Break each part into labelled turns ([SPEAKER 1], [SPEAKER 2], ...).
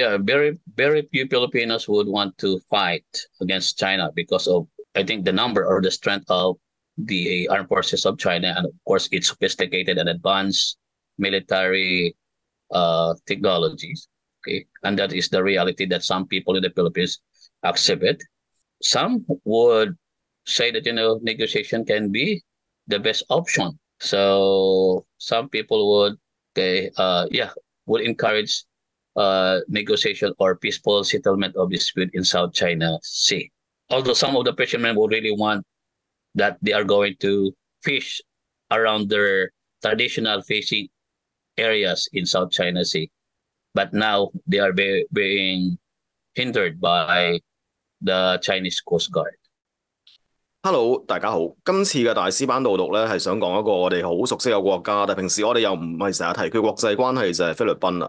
[SPEAKER 1] yeah, very very few Filipinos would want to fight against China because of I think the number or the strength of the armed forces of China and of course its sophisticated and advanced military uh, technologies. Okay, and that is the reality that some people in the Philippines exhibit. Some would say that you know negotiation can be the best option. So some people would okay, uh, yeah, would encourage uh, negotiation or peaceful settlement of dispute in South China Sea. Although some of the fishermen would really want that they are going to fish around their traditional fishing areas in South China Sea, but now they are be- being hindered by the Chinese Coast Guard. Hello，大
[SPEAKER 2] 家好。今次嘅大師班導讀咧，係想講一個我哋好熟悉嘅國家，但係平時我哋又唔係成日提佢國際關係就係、是、菲律賓啦。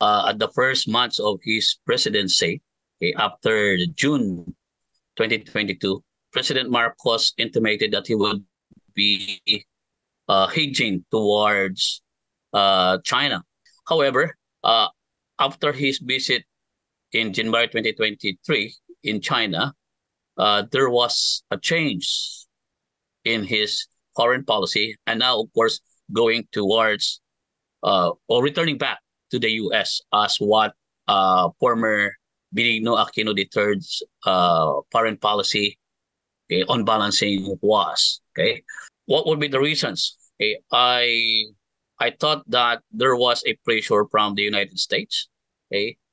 [SPEAKER 1] uh, at the first months of his presidency, okay, after June 2022, President Marcos intimated that he would be uh, hedging towards uh, China. However, uh, after his visit in January 2023 in China, uh, there was a change in his foreign policy, and now, of course, going towards uh, or returning back to the U.S. as what uh, former Benigno Aquino III's uh, foreign policy okay, eh, on balancing was. Okay, what would be the reasons? Okay, eh, I I thought that there was a pressure from the United States. Okay, eh?